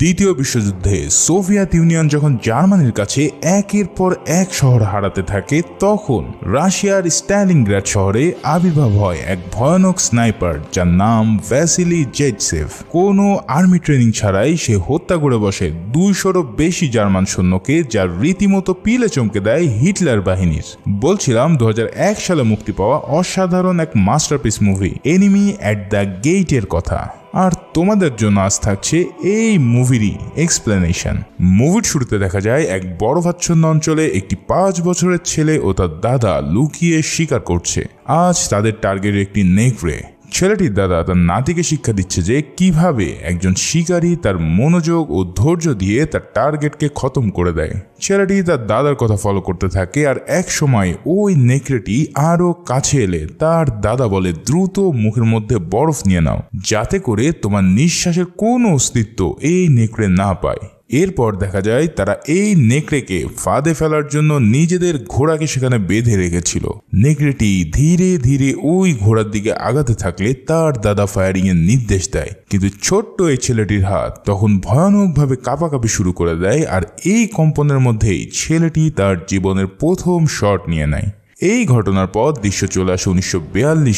দ্বিতীয় বিশ্বযুদ্ধে Soviet union যখন জার্মানির কাছে একের পর এক শহর হারাতে থাকে তখন রাশিয়ার স্ট্যালিংগ্রাড শহরে আবির্ভাব হয় এক ভয়ানক স্নাইপার যার নাম ভ্যাসিলি জেটসেফ কোনো আর্মি ট্রেনিং ছাড়াই সে হত্যা করে বসে দুইশোরও বেশি জার্মান সৈন্যকে যার রীতিমতো পিলে চমকে দেয় হিটলার বাহিনীর বলছিলাম দু সালে মুক্তি পাওয়া অসাধারণ এক masterpiece movie Enemy at the গেইটের কথা আর তোমাদের জন্য আজ থাকছে এই মুভিরই এক্সপ্লেনেশন মুভির শুরুতে দেখা যায় এক বড় ভাচ্ছন্ন অঞ্চলে একটি পাঁচ বছরের ছেলে ও তার দাদা লুকিয়ে শিকার করছে আজ তাদের টার্গেট একটি নেকড়ে ছেলেটির দাদা তার নাতিকে শিক্ষা দিচ্ছে যে কিভাবে একজন শিকারী তার মনোযোগ ও ধৈর্য দিয়ে তার টার্গেটকে খতম করে দেয় ছেলেটি তার দাদার কথা ফলো করতে থাকে আর এক সময় ওই নেকড়েটি আরও কাছে এলে তার দাদা বলে দ্রুত মুখের মধ্যে বরফ নিয়ে নাও যাতে করে তোমার নিঃশ্বাসের কোনো অস্তিত্ব এই নেকড়ে না পায় এরপর দেখা যায় তারা এই নেকড়েকে ফাঁদে ফেলার জন্য নিজেদের ঘোড়াকে সেখানে বেঁধে রেখেছিল নেকড়েটি ধীরে ধীরে ওই ঘোড়ার দিকে আগাতে থাকলে তার দাদা ফায়ারিং এর নির্দেশ দেয় কিন্তু ছোট্ট এই ছেলেটির হাত তখন ভয়ানকভাবে কাঁপাকাঁপি শুরু করে দেয় আর এই কম্পনের মধ্যেই ছেলেটি তার জীবনের প্রথম শট নিয়ে নেয় এই ঘটনার পর দৃশ্য চলে আসে উনিশশো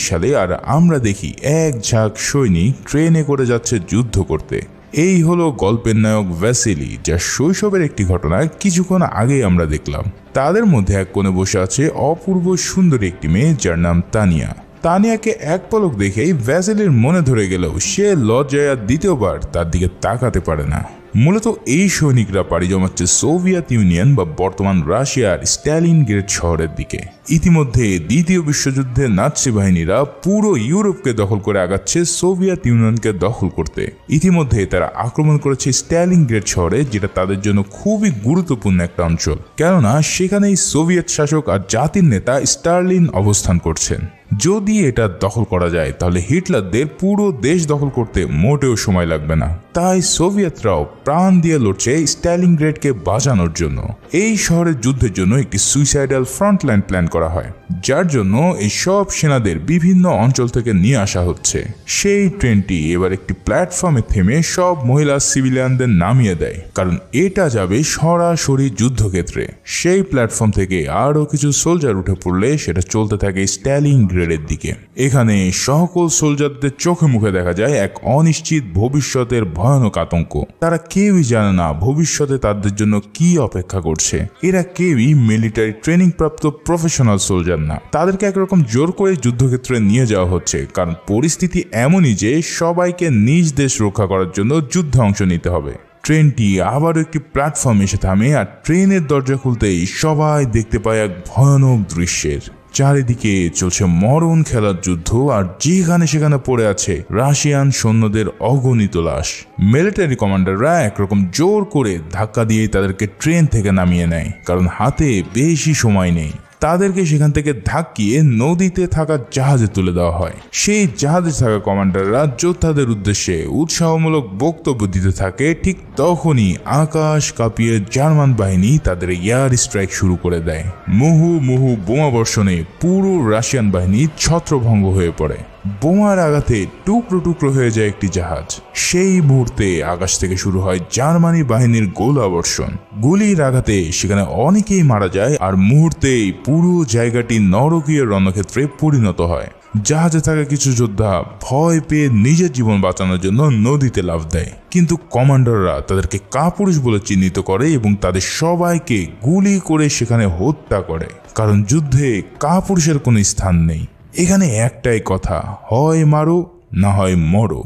সালে আর আমরা দেখি এক ঝাঁক সৈনিক ট্রেনে করে যাচ্ছে যুদ্ধ করতে এই হলো গল্পের নায়ক ভ্যাসেলি যা শৈশবের একটি ঘটনা কিছুক্ষণ আগেই আমরা দেখলাম তাদের মধ্যে এক কোণে বসে আছে অপূর্ব সুন্দরী একটি মেয়ে যার নাম তানিয়া তানিয়াকে এক পলক দেখেই ভ্যাসেলির মনে ধরে গেলেও সে লজ্জায় দ্বিতীয়বার তার দিকে তাকাতে পারে না মূলত এই সৈনিকরা পাড়ি জমাচ্ছে সোভিয়েত ইউনিয়ন বা বর্তমান রাশিয়ার স্ট্যালিন গ্রেট শহরের দিকে ইতিমধ্যে দ্বিতীয় বিশ্বযুদ্ধে নাৎসি বাহিনীরা পুরো ইউরোপকে দখল করে আগাচ্ছে সোভিয়েত ইউনিয়নকে দখল করতে ইতিমধ্যে তারা আক্রমণ করেছে স্ট্যালিন গ্রেট শহরে যেটা তাদের জন্য খুবই গুরুত্বপূর্ণ একটা অঞ্চল কেননা সেখানেই সোভিয়েত শাসক আর জাতির নেতা স্টার্লিন অবস্থান করছেন যদি এটা দখল করা যায় তাহলে হিটলারদের পুরো দেশ দখল করতে মোটেও সময় লাগবে না তাই সোভিয়েতরাও প্রাণ দিয়ে লড়ছে স্ট্যালিং গ্রেডকে বাঁচানোর জন্য এই শহরের যুদ্ধের জন্য একটি সুইসাইডাল ফ্রন্টলাইন প্ল্যান করা হয় যার জন্য এই সব সেনাদের বিভিন্ন অঞ্চল থেকে নিয়ে আসা হচ্ছে সেই ট্রেনটি এবার একটি প্ল্যাটফর্মে থেমে সব মহিলা সিভিলিয়ানদের নামিয়ে দেয় কারণ এটা যাবে সরাসরি যুদ্ধক্ষেত্রে সেই প্ল্যাটফর্ম থেকে আরও কিছু সোলজার উঠে পড়লে সেটা চলতে থাকে স্ট্যালিং গ্রেডের দিকে এখানে সকল সোলজারদের চোখে মুখে দেখা যায় এক অনিশ্চিত ভবিষ্যতের ভয়ানক আতঙ্ক তারা কেউই জানে না ভবিষ্যতে তাদের জন্য কি অপেক্ষা করছে করছে এরা কেউই মিলিটারি ট্রেনিং প্রাপ্ত প্রফেশনাল সোলজার না তাদেরকে একরকম জোর করে যুদ্ধক্ষেত্রে নিয়ে যাওয়া হচ্ছে কারণ পরিস্থিতি এমনই যে সবাইকে নিজ দেশ রক্ষা করার জন্য যুদ্ধে অংশ নিতে হবে ট্রেনটি আবারও একটি প্ল্যাটফর্মে এসে থামে আর ট্রেনের দরজা খুলতেই সবাই দেখতে পায় এক ভয়ানক দৃশ্যের চারিদিকে চলছে মরণ খেলার যুদ্ধ আর যেখানে সেখানে পড়ে আছে রাশিয়ান সৈন্যদের অগণিত লাশ মিলিটারি কমান্ডাররা একরকম জোর করে ধাক্কা দিয়ে তাদেরকে ট্রেন থেকে নামিয়ে নেয় কারণ হাতে বেশি সময় নেই তাদেরকে সেখান থেকে ধাক্কিয়ে নদীতে থাকা জাহাজে তুলে দেওয়া হয় সেই জাহাজে থাকা কমান্ডাররা যোদ্ধাদের উদ্দেশ্যে উৎসাহমূলক বক্তব্য দিতে থাকে ঠিক তখনই আকাশ কাঁপিয়ে জার্মান বাহিনী তাদের এয়ার স্ট্রাইক শুরু করে দেয় মুহু মুহু বোমাবর্ষণে পুরো রাশিয়ান বাহিনী ছত্রভঙ্গ হয়ে পড়ে বোমার আঘাতে টুকরো টুকরো হয়ে যায় একটি জাহাজ সেই মুহূর্তে আকাশ থেকে শুরু হয় জার্মানি বাহিনীর গোলাবর্ষণ গুলির আঘাতে সেখানে অনেকেই মারা যায় আর মুহূর্তেই পুরো জায়গাটি নরকীয় রণক্ষেত্রে পরিণত হয় জাহাজে থাকা কিছু যোদ্ধা ভয় পেয়ে নিজের জীবন বাঁচানোর জন্য নদীতে লাভ দেয় কিন্তু কমান্ডাররা তাদেরকে কাপুরুষ বলে চিহ্নিত করে এবং তাদের সবাইকে গুলি করে সেখানে হত্যা করে কারণ যুদ্ধে কাপুরুষের কোনো স্থান নেই এখানে একটাই কথা হয় মারো না হয় মরো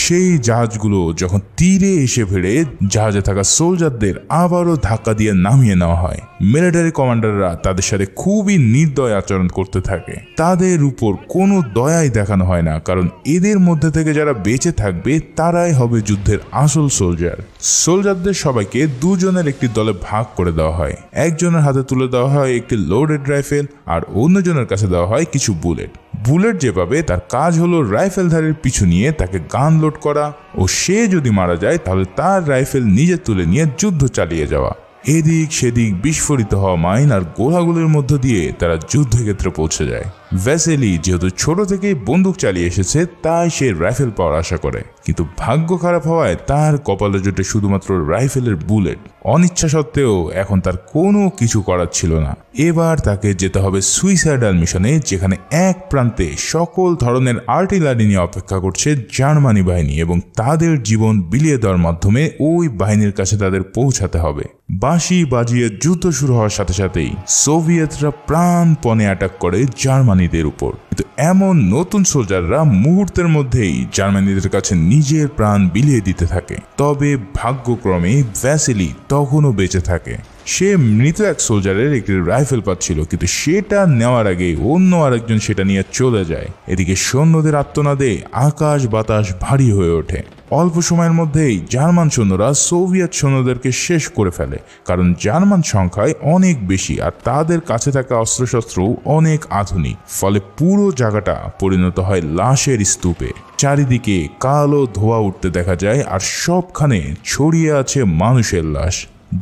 সেই জাহাজগুলো যখন তীরে এসে ভেড়ে জাহাজে থাকা সোলজারদের আবারও ধাক্কা দিয়ে নামিয়ে নেওয়া হয় মিলিটারি কমান্ডাররা তাদের সাথে খুবই নির্দয় আচরণ করতে থাকে তাদের উপর কোনো দয়াই দেখানো হয় না কারণ এদের মধ্যে থেকে যারা বেঁচে থাকবে তারাই হবে যুদ্ধের আসল সোলজার সোলজারদের সবাইকে দুজনের একটি দলে ভাগ করে দেওয়া হয় একজনের হাতে তুলে দেওয়া হয় একটি লোডেড রাইফেল আর অন্যজনের কাছে দেওয়া হয় কিছু বুলেট বুলেট যেভাবে তার কাজ হলো রাইফেলধারীর পিছু নিয়ে তাকে গান লোড করা ও সে যদি মারা যায় তাহলে তার রাইফেল নিজে তুলে নিয়ে যুদ্ধ চালিয়ে যাওয়া এদিক সেদিক বিস্ফোরিত হওয়া মাইন আর গোলাগুলির মধ্য দিয়ে তারা যুদ্ধক্ষেত্রে পৌঁছে যায় ভ্যাসেলি যেহেতু ছোট থেকেই বন্দুক চালিয়ে এসেছে তাই সে রাইফেল পাওয়ার আশা করে কিন্তু ভাগ্য খারাপ হওয়ায় তার কপালে জোটে শুধুমাত্র রাইফেলের বুলেট অনিচ্ছা সত্ত্বেও এখন তার কোনো কিছু করার ছিল না এবার তাকে যেতে হবে সুইসাইডাল মিশনে যেখানে এক প্রান্তে সকল ধরনের আর্টিলারি নিয়ে অপেক্ষা করছে জার্মানি বাহিনী এবং তাদের জীবন বিলিয়ে দেওয়ার মাধ্যমে ওই বাহিনীর কাছে তাদের পৌঁছাতে হবে বাঁশি বাজিয়ে যুদ্ধ শুরু হওয়ার সাথে সাথেই সোভিয়েতরা প্রাণপণে অ্যাটাক করে জার্মানিদের উপর কিন্তু এমন নতুন সোলজাররা মুহূর্তের মধ্যেই জার্মানিদের কাছে নিজের প্রাণ বিলিয়ে দিতে থাকে তবে ভাগ্যক্রমে ভ্যাসেলি তখনও বেঁচে থাকে সে মৃত এক সোলজারের একটি রাইফেল পাচ্ছিল কিন্তু সেটা নেওয়ার আগে অন্য আরেকজন সেটা নিয়ে চলে যায় এদিকে সৈন্যদের আত্মনাদে আকাশ বাতাস ভারী হয়ে ওঠে অল্প সময়ের মধ্যেই জার্মান সৈন্যরা সোভিয়েত সৈন্যদেরকে শেষ করে ফেলে কারণ জার্মান সংখ্যায় অনেক বেশি আর তাদের কাছে থাকা অস্ত্রশস্ত্রও অনেক আধুনিক ফলে পুরো জায়গাটা পরিণত হয় লাশের স্তূপে চারিদিকে কালো ধোয়া উঠতে দেখা যায় আর সবখানে ছড়িয়ে আছে মানুষের লাশ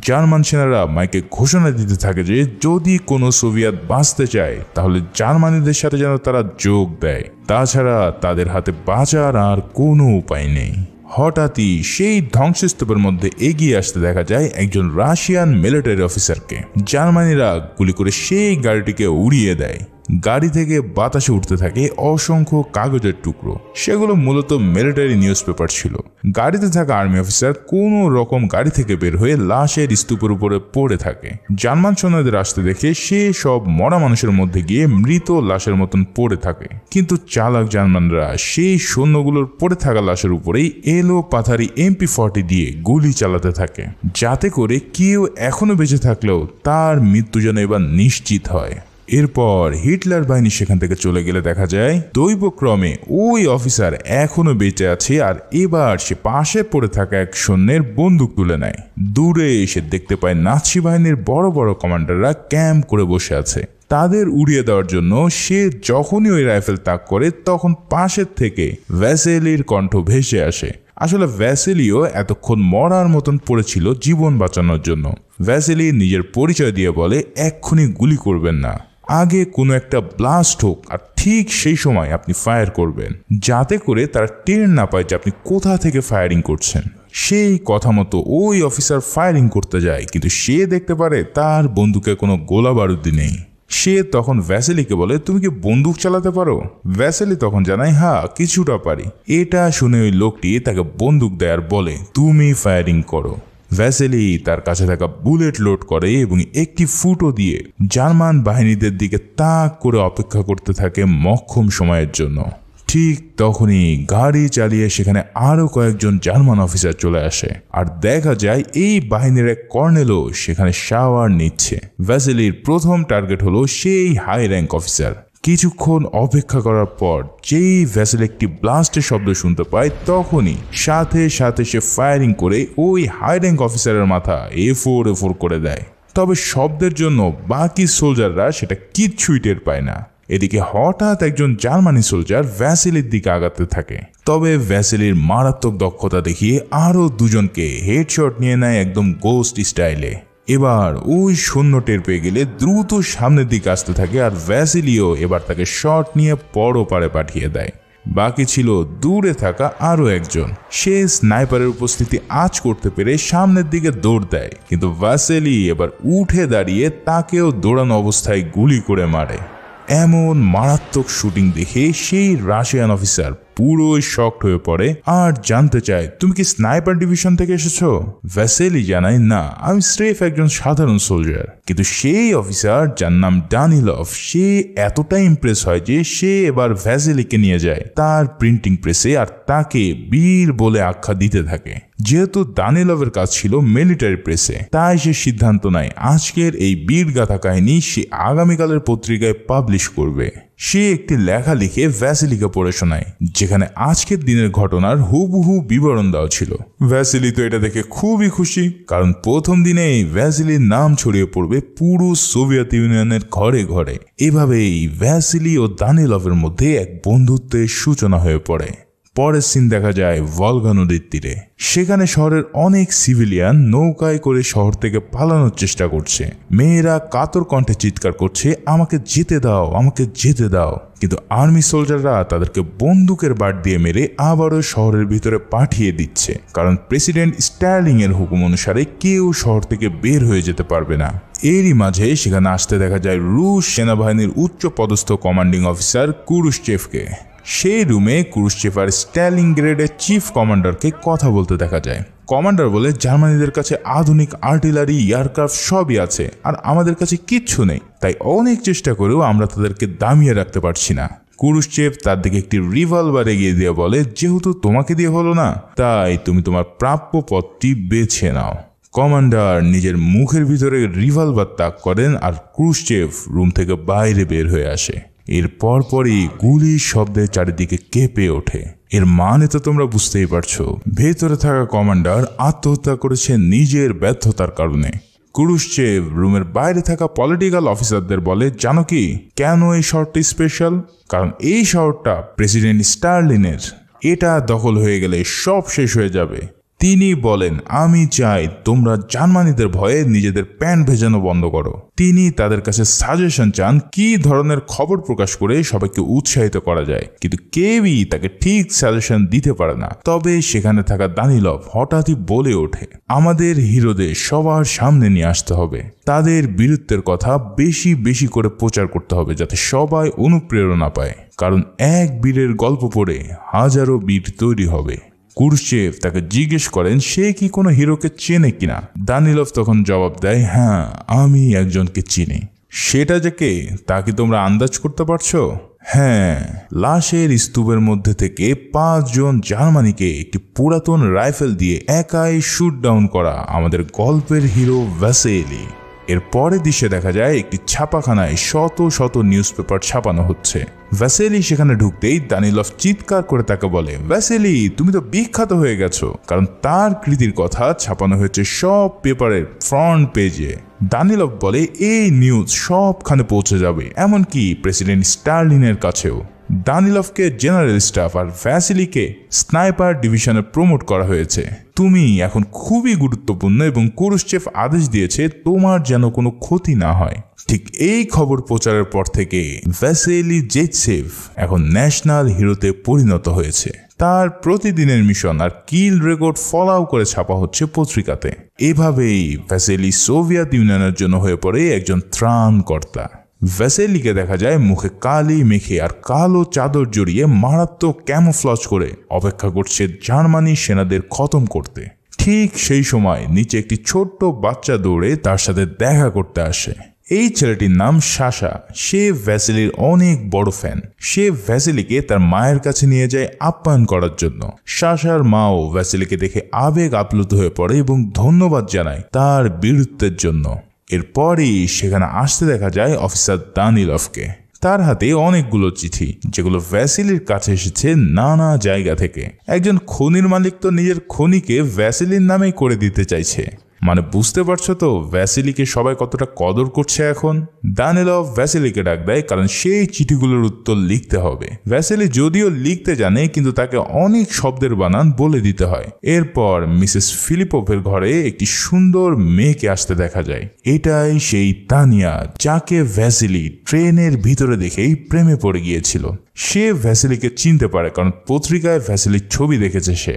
জার্মান সেনারা মাইকে ঘোষণা দিতে থাকে যে যদি কোনো সোভিয়েত বাঁচতে চায় তাহলে জার্মানিদের সাথে যেন তারা যোগ দেয় তাছাড়া তাদের হাতে বাঁচার আর কোনো উপায় নেই হঠাৎই সেই ধ্বংসস্তূপের মধ্যে এগিয়ে আসতে দেখা যায় একজন রাশিয়ান মিলিটারি অফিসারকে জার্মানিরা গুলি করে সেই গাড়িটিকে উড়িয়ে দেয় গাড়ি থেকে বাতাসে উঠতে থাকে অসংখ্য কাগজের টুকরো সেগুলো মূলত মিলিটারি নিউজ পেপার ছিল গাড়িতে থাকা আর্মি অফিসার কোনো রকম গাড়ি থেকে বের হয়ে লাশের স্তূপের উপরে পড়ে থাকে জার্মান সৈন্যদের আসতে দেখে সে সব মরা মানুষের মধ্যে গিয়ে মৃত লাশের মতন পড়ে থাকে কিন্তু চালাক জার্মানরা সেই সৈন্যগুলোর পড়ে থাকা লাশের উপরেই এলো পাথারি এমপি ফর্টি দিয়ে গুলি চালাতে থাকে যাতে করে কেউ এখনও বেঁচে থাকলেও তার মৃত্যু যেন এবার নিশ্চিত হয় এরপর হিটলার বাহিনী সেখান থেকে চলে গেলে দেখা যায় দৈবক্রমে ওই অফিসার এখনো বেঁচে আছে আর এবার সে পাশে পড়ে থাকা এক সৈন্যের বন্দুক তুলে নেয় দূরে এসে দেখতে পায় নাৎসি বাহিনীর বড় বড় কমান্ডাররা ক্যাম্প করে বসে আছে তাদের উড়িয়ে দেওয়ার জন্য সে যখনই ওই রাইফেল তাক করে তখন পাশের থেকে ভ্যাসেলির কণ্ঠ ভেসে আসে আসলে ভ্যাসেলিও এতক্ষণ মরার মতন পড়েছিল জীবন বাঁচানোর জন্য ভ্যাসেলি নিজের পরিচয় দিয়ে বলে এক্ষুনি গুলি করবেন না আগে কোনো একটা ব্লাস্ট হোক আর ঠিক সেই সময় আপনি ফায়ার করবেন যাতে করে তারা টের না পায় যে আপনি কোথা থেকে ফায়ারিং করছেন সেই কথা মতো ওই অফিসার ফায়ারিং করতে যায় কিন্তু সে দেখতে পারে তার বন্দুকে কোনো গোলা বারুদি নেই সে তখন ভ্যাসেলিকে বলে তুমি কি বন্দুক চালাতে পারো ভ্যাসেলি তখন জানায় হা হ্যাঁ, কিছুটা পারি এটা শুনে ওই লোকটি তাকে বন্দুক দেয় আর বলে তুমি ফায়ারিং করো ভ্যাসেলি তার কাছে থাকা বুলেট লোড করে এবং একটি ফুটো দিয়ে জার্মান বাহিনীদের দিকে তাক করে অপেক্ষা করতে থাকে মক্ষম সময়ের জন্য ঠিক তখনই গাড়ি চালিয়ে সেখানে আরও কয়েকজন জার্মান অফিসার চলে আসে আর দেখা যায় এই বাহিনীর এক কর্নেলও সেখানে শাওয়ার নিচ্ছে ভ্যাসেলির প্রথম টার্গেট হলো সেই হাই র্যাঙ্ক অফিসার কিছুক্ষণ অপেক্ষা করার পর যেই ভ্যাসেল একটি ব্লাস্টের শব্দ শুনতে পায় তখনই সাথে সাথে সে ফায়ারিং করে ওই হাই র্যাঙ্ক অফিসারের মাথা এ ফোর এ ফোর করে দেয় তবে শব্দের জন্য বাকি সোলজাররা সেটা কিচ্ছুই টের পায় না এদিকে হঠাৎ একজন জার্মানি সোলজার ভ্যাসেলির দিকে আগাতে থাকে তবে ভ্যাসেলির মারাত্মক দক্ষতা দেখিয়ে আরও দুজনকে হেডশট নিয়ে নেয় একদম গোস্ট স্টাইলে এবার ওই শূন্য টের পেয়ে গেলে দ্রুত সামনের দিকে আসতে থাকে আর ভ্যাসিলিও এবার তাকে শট নিয়ে পরও পারে পাঠিয়ে দেয় বাকি ছিল দূরে থাকা আরও একজন সে স্নাইপারের উপস্থিতি আজ করতে পেরে সামনের দিকে দৌড় দেয় কিন্তু ভ্যাসেলি এবার উঠে দাঁড়িয়ে তাকেও দৌড়ানো অবস্থায় গুলি করে মারে এমন মারাত্মক শুটিং দেখে সেই রাশিয়ান অফিসার পুরো শকড হয়ে পড়ে আর জানতে চায় তুমি কি স্নাইপার ডিভিশন থেকে এসেছো ভ্যাসেলি জানায় না আমি স্রেফ একজন সাধারণ সোলজার কিন্তু সেই অফিসার যার নাম ডানিলফ সে এতটাই ইমপ্রেস হয় যে সে এবার ভ্যাসেলিকে নিয়ে যায় তার প্রিন্টিং প্রেসে আর তাকে বীর বলে আখ্যা দিতে থাকে যেহেতু দানিলভের কাজ ছিল মিলিটারি প্রেসে তাই সে সিদ্ধান্ত নেয় আজকের এই বীর গাথা কাহিনী সে আগামীকালের পত্রিকায় পাবলিশ করবে সে একটি লেখা লিখে ভ্যাসিলিকে পড়ে শোনায় যেখানে আজকের দিনের ঘটনার হুবহু বিবরণ দেওয়া ছিল ভ্যাসিলি তো এটা দেখে খুবই খুশি কারণ প্রথম দিনে এই ভ্যাসিলির নাম ছড়িয়ে পড়বে পুরো সোভিয়েত ইউনিয়নের ঘরে ঘরে এভাবেই ভ্যাসিলি ও দানিলভের মধ্যে এক বন্ধুত্বের সূচনা হয়ে পড়ে পরের সিন দেখা যায় ভলগা নদীর তীরে সেখানে শহরের অনেক সিভিলিয়ান নৌকায় করে শহর থেকে পালানোর চেষ্টা করছে মেয়েরা কাতর কণ্ঠে চিৎকার করছে আমাকে যেতে দাও আমাকে যেতে দাও কিন্তু আর্মি সোলজাররা তাদেরকে বন্দুকের বাট দিয়ে মেরে আবারও শহরের ভিতরে পাঠিয়ে দিচ্ছে কারণ প্রেসিডেন্ট স্ট্যালিং এর হুকুম অনুসারে কেউ শহর থেকে বের হয়ে যেতে পারবে না এরই মাঝে সেখানে আসতে দেখা যায় রুশ সেনাবাহিনীর উচ্চ পদস্থ কমান্ডিং অফিসার চেফকে সেই রুমে ক্রুশচেফার স্ট্যালিং গ্রেডের চিফ কমান্ডারকে কথা বলতে দেখা যায় কমান্ডার বলে জার্মানিদের কাছে আধুনিক আর্টিলারি এয়ারক্রাফট সবই আছে আর আমাদের কাছে কিচ্ছু নেই তাই অনেক চেষ্টা করেও আমরা তাদেরকে দামিয়ে রাখতে পারছি না কুরুশেফ তার দিকে একটি রিভলভার এগিয়ে দিয়ে বলে যেহেতু তোমাকে দিয়ে হলো না তাই তুমি তোমার প্রাপ্য পথটি বেছে নাও কমান্ডার নিজের মুখের ভিতরে রিভলভার তাক করেন আর ক্রুশচেভ রুম থেকে বাইরে বের হয়ে আসে এর পরপরই গুলির শব্দে চারিদিকে কেঁপে ওঠে এর মানে তো তোমরা বুঝতেই পারছো ভেতরে থাকা কমান্ডার আত্মহত্যা করেছে নিজের ব্যর্থতার কারণে কুরুশচেভ রুমের বাইরে থাকা পলিটিক্যাল অফিসারদের বলে জানো কি কেন এই শহরটি স্পেশাল কারণ এই শহরটা প্রেসিডেন্ট স্টার্লিনের এটা দখল হয়ে গেলে সব শেষ হয়ে যাবে তিনি বলেন আমি চাই তোমরা জার্মানিদের ভয়ে নিজেদের প্যান্ট ভেজানো বন্ধ করো তিনি তাদের কাছে সাজেশন চান কি ধরনের খবর প্রকাশ করে সবাইকে উৎসাহিত করা যায় কিন্তু কেউই তাকে ঠিক সাজেশন দিতে পারে না তবে সেখানে থাকা দানিলভ হঠাৎই বলে ওঠে আমাদের হিরোদের সবার সামনে নিয়ে আসতে হবে তাদের বীরত্বের কথা বেশি বেশি করে প্রচার করতে হবে যাতে সবাই অনুপ্রেরণা পায় কারণ এক বীরের গল্প পড়ে হাজারো বীর তৈরি হবে কুরশেফ তাকে জিজ্ঞেস করেন সে কি কোনো হিরোকে চেনে কিনা দানিলভ তখন জবাব দেয় হ্যাঁ আমি একজনকে চিনি সেটা যে কে তা কি তোমরা আন্দাজ করতে পারছো হ্যাঁ লাশের স্তূপের মধ্যে থেকে পাঁচজন জার্মানিকে একটি পুরাতন রাইফেল দিয়ে একাই শুট ডাউন করা আমাদের গল্পের হিরো ভ্যাসেলি এর পরে দৃশ্যে দেখা যায় একটি ছাপাখানায় শত শত নিউজ পেপার ছাপানো হচ্ছে ভ্যাসেলি সেখানে ঢুকতেই দানিলভ চিৎকার করে তাকে বলে ভ্যাসেলি তুমি তো বিখ্যাত হয়ে গেছো কারণ তার কৃতির কথা ছাপানো হয়েছে সব পেপারের ফ্রন্ট পেজে দানিলভ বলে এই নিউজ সবখানে পৌঁছে যাবে এমনকি প্রেসিডেন্ট স্টার্লিনের কাছেও দানিলভকে জেনারেল স্টাফ আর ভ্যাসেলিকে স্নাইপার ডিভিশনে প্রমোট করা হয়েছে তুমি এখন খুবই গুরুত্বপূর্ণ এবং কুরুশেফ আদেশ দিয়েছে তোমার যেন কোনো ক্ষতি না হয় ঠিক এই খবর প্রচারের পর থেকে ভ্যাসেলি জেটসেভ এখন ন্যাশনাল হিরোতে পরিণত হয়েছে তার প্রতিদিনের মিশন আর কিল রেকর্ড ফলাও করে ছাপা হচ্ছে পত্রিকাতে এভাবেই ভ্যাসেলি সোভিয়েত ইউনিয়নের জন্য হয়ে পড়ে একজন ত্রাণকর্তা ভেসেলিকে দেখা যায় মুখে কালি মেখে আর কালো চাদর জড়িয়ে মারাত্মক ক্যামোফ্লজ করে অপেক্ষা করছে জার্মানি সেনাদের খতম করতে ঠিক সেই সময় নিচে একটি ছোট্ট বাচ্চা দৌড়ে তার সাথে দেখা করতে আসে এই ছেলেটির নাম শাসা সে ভ্যাসেলির অনেক বড় ফ্যান সে ভ্যাসেলিকে তার মায়ের কাছে নিয়ে যায় আপ্যায়ন করার জন্য শাসার মাও ভ্যাসেলিকে দেখে আবেগ আপ্লুত হয়ে পড়ে এবং ধন্যবাদ জানায় তার বীরত্বের জন্য এরপরই সেখানে আসতে দেখা যায় অফিসার দানিলভকে তার হাতে অনেকগুলো চিঠি যেগুলো ভ্যাসিলির কাছে এসেছে নানা জায়গা থেকে একজন খনির মালিক তো নিজের খনিকে ভ্যাসিলির নামেই করে দিতে চাইছে মানে বুঝতে পারছো তো ভ্যাসিলিকে সবাই কতটা কদর করছে এখন দানিলভ ভ্যাসিলিকে ডাক দেয় কারণ সেই চিঠিগুলোর উত্তর লিখতে হবে ভ্যাসিলি যদিও লিখতে জানে কিন্তু তাকে অনেক শব্দের বানান বলে দিতে হয় এরপর মিসেস ফিলিপোভের ঘরে একটি সুন্দর মেয়েকে আসতে দেখা যায় এটাই সেই তানিয়া যাকে ভ্যাসিলি ট্রেনের ভিতরে দেখেই প্রেমে পড়ে গিয়েছিল সে ভ্যাসিলিকে চিনতে পারে কারণ পত্রিকায় ভ্যাসিলির ছবি দেখেছে সে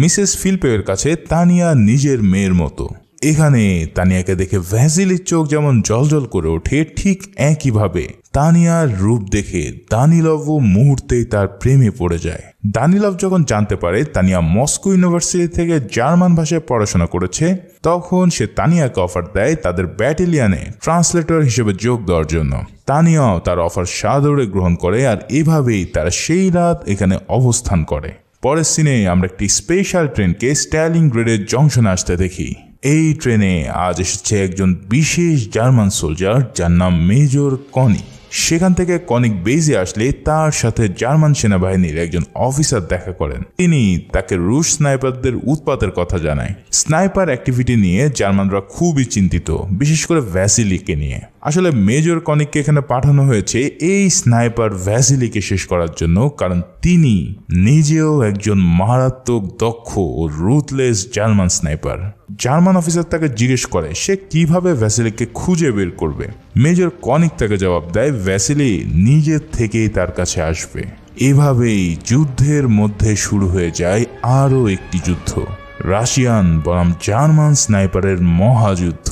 মিসেস ফিলপের কাছে তানিয়া নিজের মেয়ের মতো এখানে তানিয়াকে দেখে ভ্যাসিলির চোখ যেমন জলজল করে ওঠে ঠিক একইভাবে তানিয়ার রূপ দেখে দানিলভও মুহূর্তেই তার প্রেমে পড়ে যায় দানিলভ যখন জানতে পারে তানিয়া মস্কো ইউনিভার্সিটি থেকে জার্মান ভাষায় পড়াশোনা করেছে তখন সে তানিয়াকে অফার দেয় তাদের ব্যাটেলিয়ানে ট্রান্সলেটর হিসেবে যোগ দেওয়ার জন্য তানিয়াও তার অফার সাদরে গ্রহণ করে আর এভাবেই তারা সেই রাত এখানে অবস্থান করে পরের সিনে আমরা একটি স্পেশাল ট্রেনকে স্ট্যালিং গ্রেডের জংশনে আসতে দেখি এই ট্রেনে আজ এসেছে একজন বিশেষ জার্মান সোলজার যার নাম মেজর কনিক সেখান থেকে কনিক বেজে আসলে তার সাথে জার্মান সেনাবাহিনীর একজন অফিসার দেখা করেন তিনি তাকে রুশ স্নাইপারদের উৎপাতের কথা জানায় স্নাইপার অ্যাক্টিভিটি নিয়ে জার্মানরা খুবই চিন্তিত বিশেষ করে ভ্যাসিলিকে নিয়ে আসলে মেজর কনিককে এখানে পাঠানো হয়েছে এই স্নাইপার ভ্যাসিলিকে শেষ করার জন্য কারণ তিনি নিজেও একজন মারাত্মক দক্ষ ও ruthless German sniper German officer তাকে জিজ্ঞেস করে সে কিভাবে ভ্যাসিলিকে খুঁজে বের করবে মেজর কনিক তাকে জবাব দেয় ভ্যাসিলি নিজের থেকেই তার কাছে আসবে এভাবেই যুদ্ধের মধ্যে শুরু হয়ে যায় আরও একটি যুদ্ধ রাশিয়ান বনাম জার্মান স্নাইপারের মহাযুদ্ধ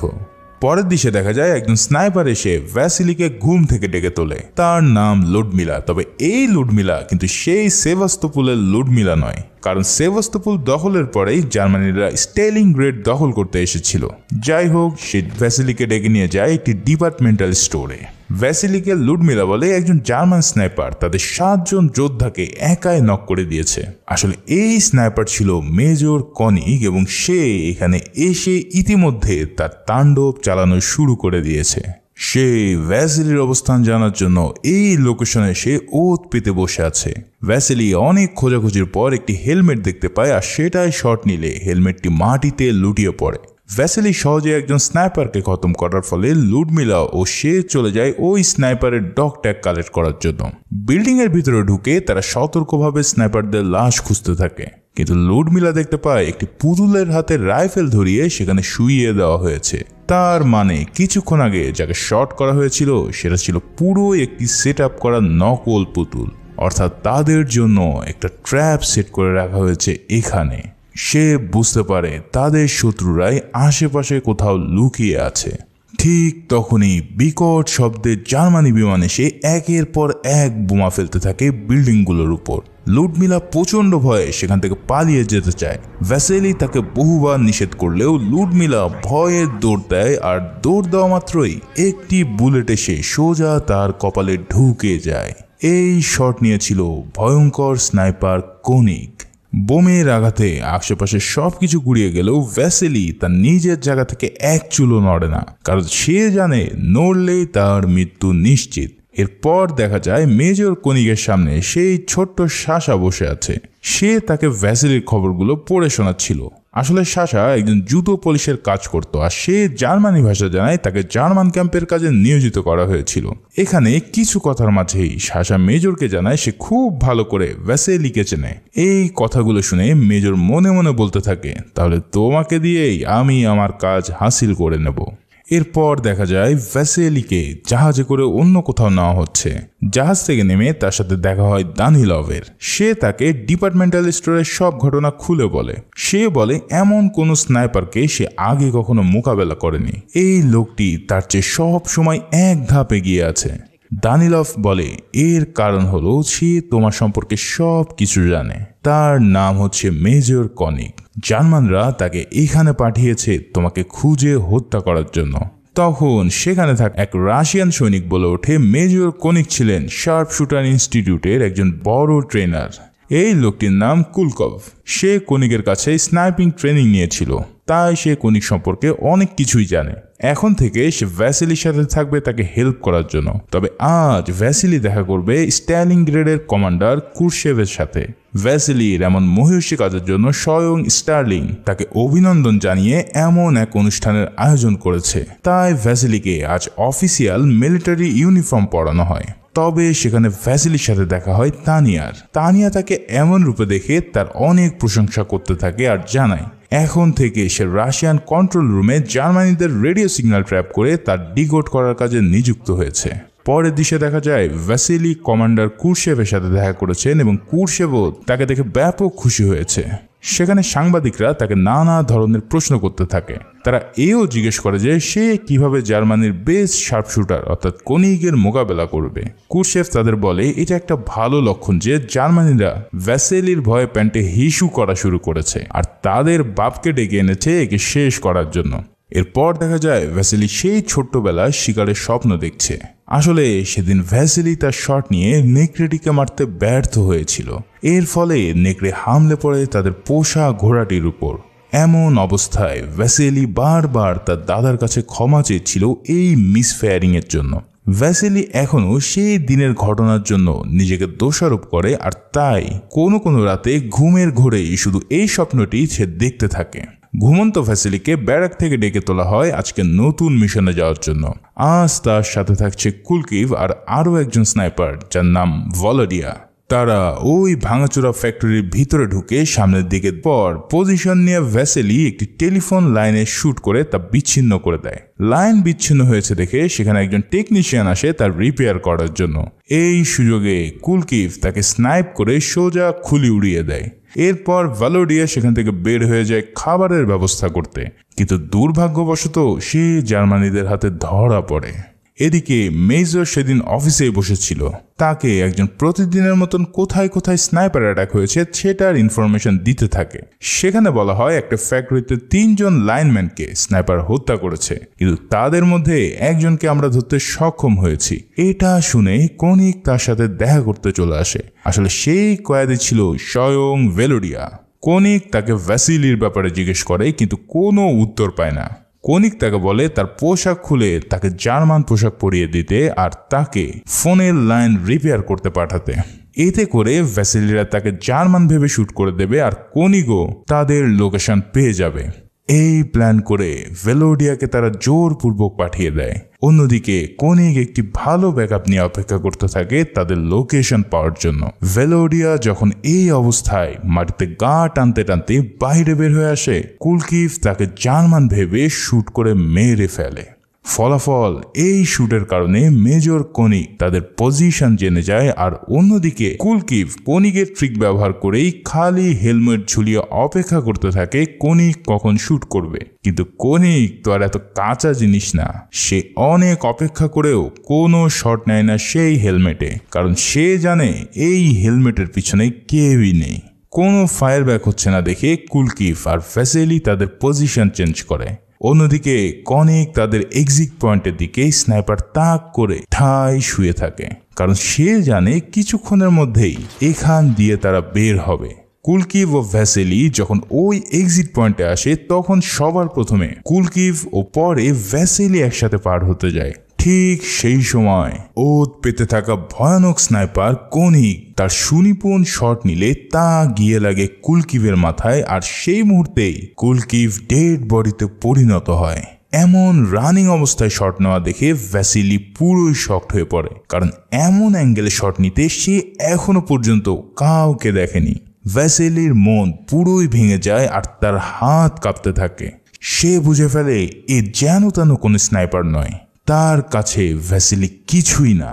পরের দিশে দেখা যায় একজন স্নাইপার এসে ভ্যাসিলিকে ঘুম থেকে ডেকে তোলে তার নাম লুডমিলা তবে এই লুডমিলা কিন্তু সেই সেভাস্তপুলের লুডমিলা নয় কারণ সেভাস্তপুল দখলের পরেই জার্মানিরা স্টেলিং গ্রেড দখল করতে এসেছিল যাই হোক সে ভ্যাসিলিকে ডেকে নিয়ে যায় একটি ডিপার্টমেন্টাল স্টোরে ভ্যাসিলিকে লুডমিলা বলে একজন জার্মান স্নাইপার তাদের সাতজন যোদ্ধাকে একাই নক করে দিয়েছে আসলে এই স্নাইপার ছিল মেজর কনিক এবং সে এখানে এসে ইতিমধ্যে তার তাণ্ডব চালানো শুরু করে দিয়েছে সে ভ্যাসেলির অবস্থান জানার জন্য এই লোকেশনে সে ওত পেতে বসে আছে ভ্যাসেলি অনেক খোঁজাখুঁজির পর একটি হেলমেট দেখতে পায় আর সেটাই শট নিলে হেলমেটটি মাটিতে লুটিয়ে পড়ে ভ্যাসেলি সহজে একজন স্নাইপারকে খতম করার ফলে লুডমিলা ও সে চলে যায় ওই স্নাইপারের ডগ ট্যাগ কালেক্ট করার জন্য বিল্ডিং এর ভিতরে ঢুকে তারা সতর্কভাবে স্নাইপারদের লাশ খুঁজতে থাকে কিন্তু লুডমিলা দেখতে পায় একটি পুতুলের হাতে রাইফেল ধরিয়ে সেখানে শুইয়ে দেওয়া হয়েছে তার মানে কিছুক্ষণ আগে যাকে শট করা হয়েছিল সেটা ছিল পুরো একটি সেট আপ করা নকল পুতুল অর্থাৎ তাদের জন্য একটা ট্র্যাপ সেট করে রাখা হয়েছে এখানে সে বুঝতে পারে তাদের শত্রুরাই আশেপাশে কোথাও লুকিয়ে আছে ঠিক তখনই বিকট শব্দে জার্মানি বিমান এসে একের পর এক বোমা ফেলতে থাকে বিল্ডিংগুলোর উপর লুডমিলা প্রচণ্ড ভয়ে সেখান থেকে পালিয়ে যেতে চায় ভ্যাসেলি তাকে বহুবার নিষেধ করলেও লুডমিলা ভয়ে দৌড় দেয় আর দৌড় দেওয়া মাত্রই একটি বুলেট এসে সোজা তার কপালে ঢুকে যায় এই শট নিয়েছিল ভয়ঙ্কর স্নাইপার কনিক বোমের আঘাতে আশেপাশে সব কিছু গুড়িয়ে গেলেও ভ্যাসেলি তার নিজের জায়গা থেকে এক চুলো নড়ে না কারণ সে জানে নড়লেই তার মৃত্যু নিশ্চিত এরপর দেখা যায় মেজর কনিকের সামনে সেই ছোট্ট শাসা বসে আছে সে তাকে ভ্যাসেলির খবরগুলো পড়ে শোনাচ্ছিল আসলে সাশা একজন জুতো পুলিশের কাজ করত আর সে জার্মানি ভাষা জানায় তাকে জার্মান ক্যাম্পের কাজে নিয়োজিত করা হয়েছিল এখানে কিছু কথার মাঝেই সাশা মেজরকে জানায় সে খুব ভালো করে লিখে চেনে এই কথাগুলো শুনে মেজর মনে মনে বলতে থাকে তাহলে তোমাকে দিয়েই আমি আমার কাজ হাসিল করে নেব এরপর দেখা যায় ভ্যাসেলিকে জাহাজে করে অন্য কোথাও নেওয়া হচ্ছে জাহাজ থেকে নেমে তার সাথে দেখা হয় দানিলভের সে তাকে ডিপার্টমেন্টাল স্টোরের সব ঘটনা খুলে বলে সে বলে এমন কোন স্নাইপারকে সে আগে কখনো মোকাবেলা করেনি এই লোকটি তার চেয়ে সব সময় এক ধাপ এগিয়ে আছে দানিলভ বলে এর কারণ হলো সে তোমার সম্পর্কে সব কিছু জানে তার নাম হচ্ছে মেজর কনিক জার্মানরা তাকে এখানে পাঠিয়েছে তোমাকে খুঁজে হত্যা করার জন্য তখন সেখানে থাক এক রাশিয়ান সৈনিক বলে ওঠে মেজর কনিক ছিলেন শার্প শুটার ইনস্টিটিউটের একজন বড় ট্রেনার এই লোকটির নাম কুলকভ সে কনিকের কাছে স্নাইপিং ট্রেনিং নিয়েছিল তাই সে কনিক সম্পর্কে অনেক কিছুই জানে এখন থেকে সে ভ্যাসিলির সাথে থাকবে তাকে হেল্প করার জন্য তবে আজ ভ্যাসিলি দেখা করবে স্ট্যালিং গ্রেডের কমান্ডার কুরশেভের সাথে ভ্যাসিলির এমন মহিষী কাজের জন্য স্বয়ং স্টার্লিং তাকে অভিনন্দন জানিয়ে এমন এক অনুষ্ঠানের আয়োজন করেছে তাই ভ্যাসিলিকে আজ অফিসিয়াল মিলিটারি ইউনিফর্ম পরানো হয় তবে সেখানে ভ্যাসিলির সাথে দেখা হয় তানিয়ার তানিয়া তাকে এমন রূপে দেখে তার অনেক প্রশংসা করতে থাকে আর জানায় এখন থেকে সে রাশিয়ান কন্ট্রোল রুমে জার্মানিদের রেডিও সিগন্যাল ট্র্যাপ করে তার ডিগোট করার কাজে নিযুক্ত হয়েছে পরের দিশে দেখা যায় ভ্যাসিলি কমান্ডার কুরশেভের সাথে দেখা করেছেন এবং কুরশেভও তাকে দেখে ব্যাপক খুশি হয়েছে সেখানে সাংবাদিকরা তাকে নানা ধরনের প্রশ্ন করতে থাকে তারা এও জিজ্ঞেস করে যে সে কিভাবে জার্মানির বেস্ট শার্পশুটার অর্থাৎ কনিগের মোকাবেলা করবে কুরশেফ তাদের বলে এটা একটা ভালো লক্ষণ যে জার্মানিরা ভ্যাসেলির ভয়ে প্যান্টে হিসু করা শুরু করেছে আর তাদের বাপকে ডেকে এনেছে একে শেষ করার জন্য এরপর দেখা যায় ভ্যাসেলি সেই ছোট্টবেলা শিকারের স্বপ্ন দেখছে আসলে সেদিন ভ্যাসেলি তার শট নিয়ে নেকড়েটিকে মারতে ব্যর্থ হয়েছিল এর ফলে নেকড়ে হামলে পড়ে তাদের পোষা ঘোড়াটির উপর এমন অবস্থায় ভ্যাসেলি বারবার তার দাদার কাছে ক্ষমা চেয়েছিল এই মিসফেয়ারিংয়ের জন্য ভ্যাসেলি এখনও সেই দিনের ঘটনার জন্য নিজেকে দোষারোপ করে আর তাই কোনো কোনো রাতে ঘুমের ঘোরেই শুধু এই স্বপ্নটি সে দেখতে থাকে ঘুমন্ত ফ্যাসিলিকে ব্যারাক থেকে ডেকে তোলা হয় আজকে নতুন মিশনে যাওয়ার জন্য আজ তার সাথে থাকছে কুলকিভ আর আরও একজন স্নাইপার যার নাম ভলোডিয়া তারা ওই ভাঙাচোরা ফ্যাক্টরির ভিতরে ঢুকে সামনের দিকে পর পজিশন নিয়ে ভ্যাসেলি একটি টেলিফোন লাইনে শ্যুট করে তা বিচ্ছিন্ন করে দেয় লাইন বিচ্ছিন্ন হয়েছে দেখে সেখানে একজন টেকনিশিয়ান আসে তার রিপেয়ার করার জন্য এই সুযোগে কুলকিফ তাকে স্নাইপ করে সোজা খুলি উড়িয়ে দেয় এরপর ভ্যালোডিয়া সেখান থেকে বের হয়ে যায় খাবারের ব্যবস্থা করতে কিন্তু দুর্ভাগ্যবশত সে জার্মানিদের হাতে ধরা পড়ে এদিকে মেজর সেদিন অফিসে বসেছিল তাকে একজন প্রতিদিনের মতন কোথায় কোথায় স্নাইপার অ্যাটাক হয়েছে সেটার ইনফরমেশন দিতে থাকে সেখানে বলা হয় একটা ফ্যাক্টরিতে তিনজন লাইনম্যানকে স্নাইপার হত্যা করেছে কিন্তু তাদের মধ্যে একজনকে আমরা ধরতে সক্ষম হয়েছি এটা শুনে কনিক তার সাথে দেখা করতে চলে আসে আসলে সেই কয়েদি ছিল স্বয়ং ভেলোরিয়া কনিক তাকে ভ্যাসিলির ব্যাপারে জিজ্ঞেস করে কিন্তু কোনো উত্তর পায় না কনিক তাকে বলে তার পোশাক খুলে তাকে জার্মান পোশাক পরিয়ে দিতে আর তাকে ফোনের লাইন রিপেয়ার করতে পাঠাতে এতে করে ভ্যাসেলিরা তাকে জার্মান ভেবে শ্যুট করে দেবে আর কনিকও তাদের লোকেশন পেয়ে যাবে এই প্ল্যান করে ভেলোডিয়াকে তারা জোরপূর্বক পাঠিয়ে দেয় অন্যদিকে কোনিক একটি ভালো ব্যাকআপ নিয়ে অপেক্ষা করতে থাকে তাদের লোকেশন পাওয়ার জন্য ভেলোডিয়া যখন এই অবস্থায় মাটিতে গা টানতে টানতে বাইরে বের হয়ে আসে কুলকিফ তাকে জার্মান ভেবে শ্যুট করে মেরে ফেলে ফলাফল এই শুটের কারণে মেজর কনিক তাদের পজিশন জেনে যায় আর অন্যদিকে কুলকিভ কনিকের ট্রিক ব্যবহার করেই খালি হেলমেট ঝুলিয়ে অপেক্ষা করতে থাকে কনিক কখন শুট করবে কিন্তু কনিক তো আর এত কাঁচা জিনিস না সে অনেক অপেক্ষা করেও কোনো শট নেয় না সেই হেলমেটে কারণ সে জানে এই হেলমেটের পিছনে কেউই নেই কোনো ফায়ার ব্যাক হচ্ছে না দেখে কুলকিফ আর ফ্যাসেলি তাদের পজিশন চেঞ্জ করে অন্যদিকে কনিক তাদের এক্সিট পয়েন্টের দিকে স্নাইপার তাক করে ঠাই শুয়ে থাকে কারণ সে জানে কিছুক্ষণের মধ্যেই এখান দিয়ে তারা বের হবে কুলকিভ ও ভ্যাসেলি যখন ওই এক্সিট পয়েন্টে আসে তখন সবার প্রথমে কুলকিভ ও পরে ভ্যাসেলি একসাথে পার হতে যায় ঠিক সেই সময় ওত পেতে থাকা ভয়ানক স্নাইপার কনিক তার সুনিপুণ শট নিলে তা গিয়ে লাগে কুলকিভের মাথায় আর সেই মুহূর্তেই কুলকিভ ডেড বডিতে পরিণত হয় এমন রানিং অবস্থায় শট নেওয়া দেখে ভ্যাসিলি পুরোই শক্ট হয়ে পড়ে কারণ এমন অ্যাঙ্গেলে শট নিতে সে এখনো পর্যন্ত কাউকে দেখেনি ভ্যাসেলির মন পুরোই ভেঙে যায় আর তার হাত কাঁপতে থাকে সে বুঝে ফেলে এ যেন তেন কোনো স্নাইপার নয় তার কাছে ভ্যাসিলি কিছুই না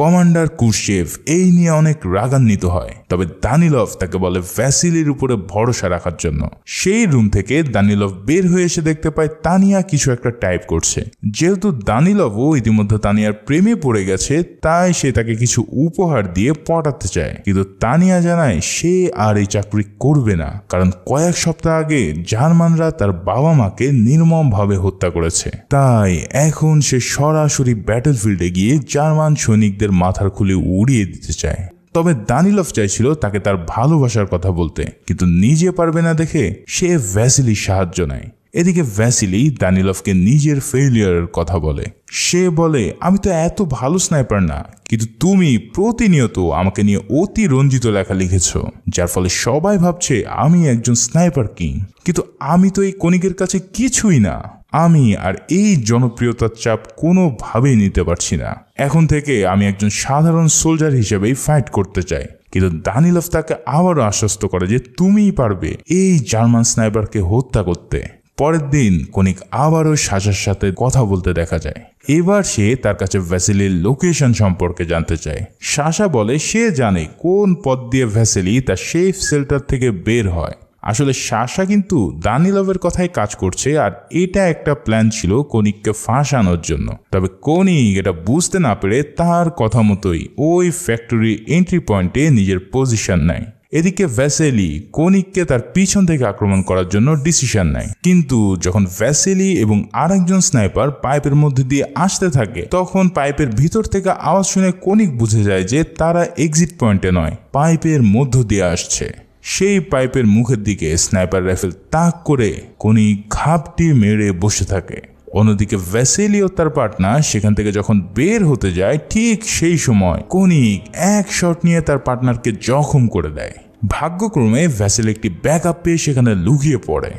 কমান্ডার কুশেভ এই নিয়ে অনেক রাগান্বিত হয় তবে দানিলভ তাকে বলে ফ্যাসিলির উপরে ভরসা রাখার জন্য সেই রুম থেকে দানিলভ বের হয়ে এসে দেখতে পায় তানিয়া কিছু একটা টাইপ করছে যেহেতু দানিলভও ইতিমধ্যে তানিয়ার প্রেমে পড়ে গেছে তাই সে তাকে কিছু উপহার দিয়ে পটাতে চায় কিন্তু তানিয়া জানায় সে আর এই চাকরি করবে না কারণ কয়েক সপ্তাহ আগে জার্মানরা তার বাবা মাকে নির্মমভাবে হত্যা করেছে তাই এখন সে সরাসরি ব্যাটেলফিল্ডে গিয়ে জার্মান সৈনিকদের নারীদের মাথার খুলে উড়িয়ে দিতে চায় তবে দানিলভ চাইছিল তাকে তার ভালোবাসার কথা বলতে কিন্তু নিজে পারবে না দেখে সে ভ্যাসিলির সাহায্য নেয় এদিকে ভ্যাসিলি দানিলভকে নিজের ফেলিয়ারের কথা বলে সে বলে আমি তো এত ভালো স্নাইপার না কিন্তু তুমি প্রতিনিয়ত আমাকে নিয়ে অতি রঞ্জিত লেখা লিখেছ যার ফলে সবাই ভাবছে আমি একজন স্নাইপার কিং কিন্তু আমি তো এই কণিকের কাছে কিছুই না আমি আর এই জনপ্রিয়তার চাপ কোনোভাবেই নিতে পারছি না এখন থেকে আমি একজন সাধারণ সোলজার হিসেবেই ফাইট করতে চাই কিন্তু দানিলফ তাকে আবারও আশ্বস্ত করে যে তুমিই পারবে এই জার্মান স্নাইপারকে হত্যা করতে পরের দিন কনিক আবারও সাজার সাথে কথা বলতে দেখা যায় এবার সে তার কাছে ভ্যাসেলির লোকেশন সম্পর্কে জানতে চায় সাশা বলে সে জানে কোন পথ দিয়ে ভ্যাসেলি তার সেফ সেল্টার থেকে বের হয় আসলে শাসা কিন্তু দানিলভের কথাই কাজ করছে আর এটা একটা প্ল্যান ছিল কনিককে ফাঁসানোর জন্য তবে কণিক এটা বুঝতে না পেরে তার কথা মতোই ওই ফ্যাক্টরি এন্ট্রি পয়েন্টে নিজের পজিশন নেয় এদিকে ভ্যাসেলি কনিককে তার পিছন থেকে আক্রমণ করার জন্য ডিসিশন নেয় কিন্তু যখন ভ্যাসেলি এবং আরেকজন স্নাইপার পাইপের মধ্যে দিয়ে আসতে থাকে তখন পাইপের ভিতর থেকে আওয়াজ শুনে কনিক বুঝে যায় যে তারা এক্সিট পয়েন্টে নয় পাইপের মধ্য দিয়ে আসছে সেই পাইপের মুখের দিকে স্নাইপার রাইফেল তাক করে কোনি ঘাপটি মেরে বসে থাকে অন্যদিকে ভ্যাসেলিও তার পার্টনার সেখান থেকে যখন বের হতে যায় ঠিক সেই সময় কনিক এক শট নিয়ে তার পার্টনারকে জখম করে দেয় ভাগ্যক্রমে ভ্যাসেল একটি ব্যাক আপ পেয়ে সেখানে লুকিয়ে পড়ে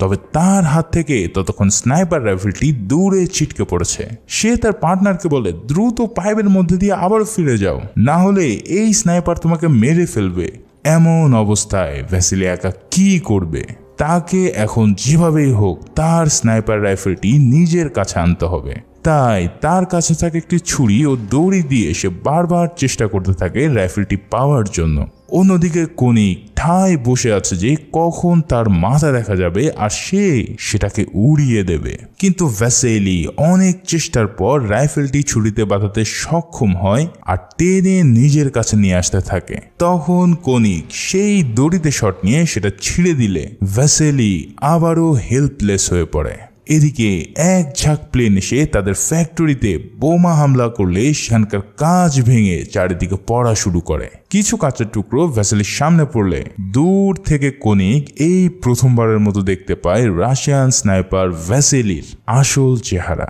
তবে তার হাত থেকে ততক্ষণ স্নাইপার রাইফেলটি দূরে ছিটকে পড়েছে সে তার পার্টনারকে বলে দ্রুত পাইপের মধ্যে দিয়ে আবার ফিরে যাও না হলে এই স্নাইপার তোমাকে মেরে ফেলবে এমন অবস্থায় ভ্যাসিলি একা কি করবে তাকে এখন যেভাবেই হোক তার স্নাইপার রাইফেলটি নিজের কাছে আনতে হবে তাই তার কাছে থাকে একটি ছুরি ও দড়ি দিয়ে সে বারবার চেষ্টা করতে থাকে রাইফেলটি পাওয়ার জন্য অন্যদিকে কণিক ঠায় বসে আছে যে কখন তার মাথা দেখা যাবে আর সে সেটাকে উড়িয়ে দেবে কিন্তু ভ্যাসেলি অনেক চেষ্টার পর রাইফেলটি ছুরিতে বাঁধাতে সক্ষম হয় আর টেনে নিজের কাছে নিয়ে আসতে থাকে তখন কণিক সেই দড়িতে শট নিয়ে সেটা ছিঁড়ে দিলে ভ্যাসেলি আবারও হেল্পলেস হয়ে পড়ে এদিকে এক ঝাঁক প্লেন এসে তাদের ফ্যাক্টরিতে বোমা হামলা করলে সেখানকার কাজ ভেঙে চারিদিকে পড়া শুরু করে কিছু কাঁচের টুকরো ভ্যাসেলির সামনে পড়লে দূর থেকে কনিক এই প্রথমবারের মতো দেখতে পায় রাশিয়ান স্নাইপার ভ্যাসেলির আসল চেহারা